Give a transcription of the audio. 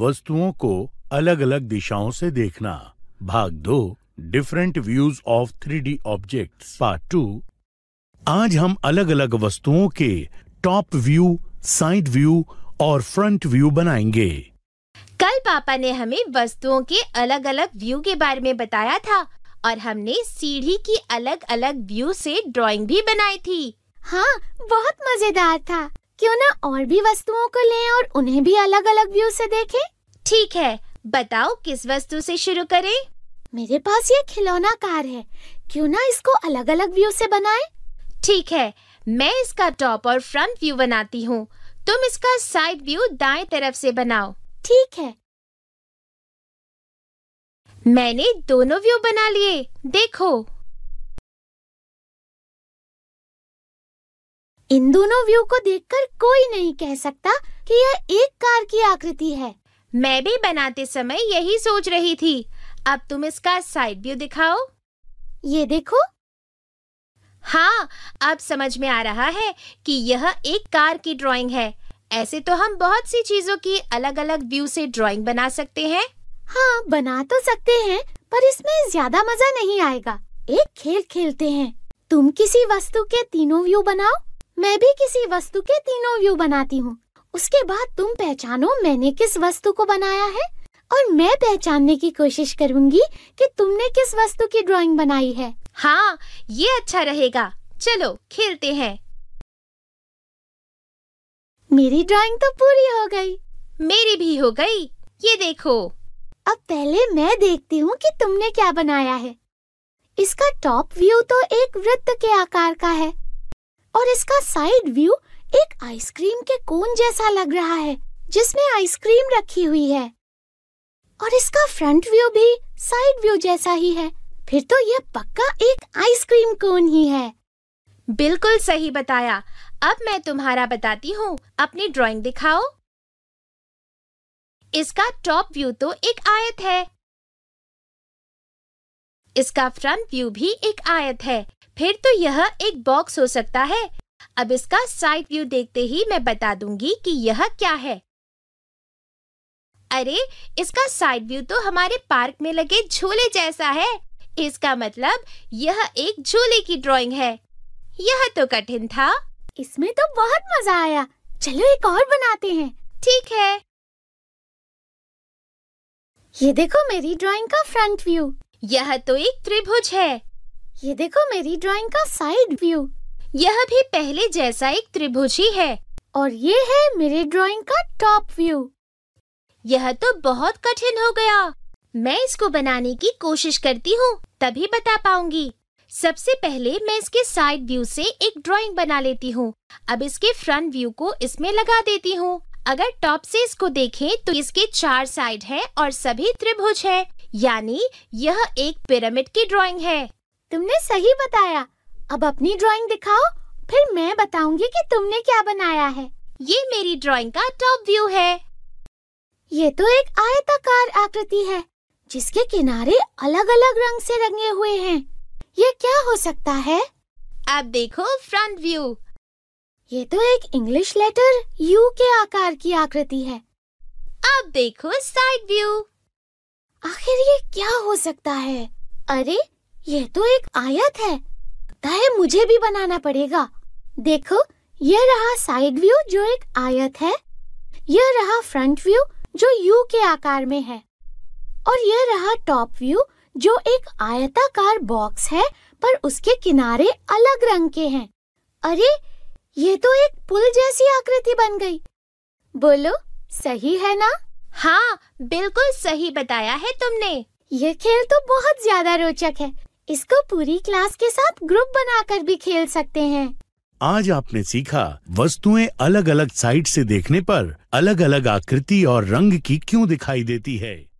वस्तुओं को अलग अलग दिशाओं से देखना भाग दो different views of three D object part two आज हम अलग अलग वस्तुओं के टॉप व्यू साइड व्यू और फ्रंट व्यू बनाएंगे कल पापा ने हमें वस्तुओं के अलग अलग व्यू के बारे में बताया था और हमने सीढ़ी की अलग अलग व्यू से ड्राइंग भी बनाई थी हाँ बहुत मजेदार था क्यों ना और भी वस्तुओं को लें और उन्हें भी अलग अलग व्यू से देखें? ठीक है बताओ किस वस्तु से शुरू करें? मेरे पास ये खिलौना कार है क्यों ना इसको अलग अलग व्यू से बनाएं? ठीक है मैं इसका टॉप और फ्रंट व्यू बनाती हूँ तुम इसका साइड व्यू दाएं तरफ से बनाओ ठीक है मैंने दोनों व्यू बना लिए देखो इन दोनों व्यू को देखकर कोई नहीं कह सकता कि यह एक कार की आकृति है मैं भी बनाते समय यही सोच रही थी अब तुम इसका साइड व्यू दिखाओ ये देखो हाँ अब समझ में आ रहा है कि यह एक कार की ड्राइंग है ऐसे तो हम बहुत सी चीजों की अलग अलग व्यू से ड्राइंग बना सकते हैं हाँ बना तो सकते हैं पर इसमें ज्यादा मजा नहीं आएगा एक खेल खेलते हैं तुम किसी वस्तु के तीनों व्यू बनाओ मैं भी किसी वस्तु के तीनों व्यू बनाती हूँ उसके बाद तुम पहचानो मैंने किस वस्तु को बनाया है और मैं पहचानने की कोशिश करूँगी कि तुमने किस वस्तु की ड्राइंग बनाई है हाँ ये अच्छा रहेगा चलो खेलते हैं मेरी ड्राइंग तो पूरी हो गई मेरी भी हो गई ये देखो अब पहले मैं देखती हूँ कि तुमने क्या बनाया है इसका टॉप व्यू तो एक वृत्त के आकार का है और इसका साइड व्यू एक आइसक्रीम के कोन जैसा लग रहा है जिसमें आइसक्रीम रखी हुई है और इसका फ्रंट व्यू भी साइड व्यू जैसा ही है फिर तो यह पक्का एक आइसक्रीम कोन ही है बिल्कुल सही बताया अब मैं तुम्हारा बताती हूँ अपनी ड्राइंग दिखाओ इसका टॉप व्यू तो एक आयत है इसका फ्रंट व्यू भी एक आयत है फिर तो यह एक बॉक्स हो सकता है अब इसका साइड व्यू देखते ही मैं बता दूंगी कि यह क्या है अरे इसका साइड व्यू तो हमारे पार्क में लगे झूले जैसा है इसका मतलब यह एक झूले की ड्राइंग है यह तो कठिन था इसमें तो बहुत मजा आया चलो एक और बनाते हैं ठीक है ये देखो मेरी ड्राइंग का फ्रंट व्यू यह तो एक त्रिभुज है ये देखो मेरी ड्राइंग का साइड व्यू यह भी पहले जैसा एक त्रिभुज ही है और ये है मेरे ड्राइंग का टॉप व्यू यह तो बहुत कठिन हो गया मैं इसको बनाने की कोशिश करती हूँ तभी बता पाऊंगी सबसे पहले मैं इसके साइड व्यू से एक ड्राइंग बना लेती हूँ अब इसके फ्रंट व्यू को इसमें लगा देती हूँ अगर टॉप से इसको देखें तो इसके चार साइड हैं और सभी त्रिभुज है यानी यह एक पिरामिड की ड्राइंग है तुमने सही बताया अब अपनी ड्राइंग दिखाओ फिर मैं बताऊंगी कि तुमने क्या बनाया है ये मेरी ड्राइंग का टॉप व्यू है ये तो एक आयताकार आकृति है जिसके किनारे अलग अलग रंग से रंगे हुए हैं ये क्या हो सकता है अब देखो फ्रंट व्यू ये तो एक इंग्लिश लेटर यू के आकार की आकृति है अब देखो साइड व्यू आखिर ये क्या हो सकता है अरे यह तो एक आयत है लगता है मुझे भी बनाना पड़ेगा देखो यह रहा साइड व्यू जो एक आयत है यह रहा फ्रंट व्यू जो यू के आकार में है और यह रहा टॉप व्यू जो एक आयताकार बॉक्स है पर उसके किनारे अलग रंग के हैं। अरे ये तो एक पुल जैसी आकृति बन गई बोलो सही है ना? हाँ बिल्कुल सही बताया है तुमने ये खेल तो बहुत ज्यादा रोचक है इसको पूरी क्लास के साथ ग्रुप बनाकर भी खेल सकते हैं आज आपने सीखा वस्तुएं अलग अलग साइड से देखने पर अलग अलग आकृति और रंग की क्यों दिखाई देती है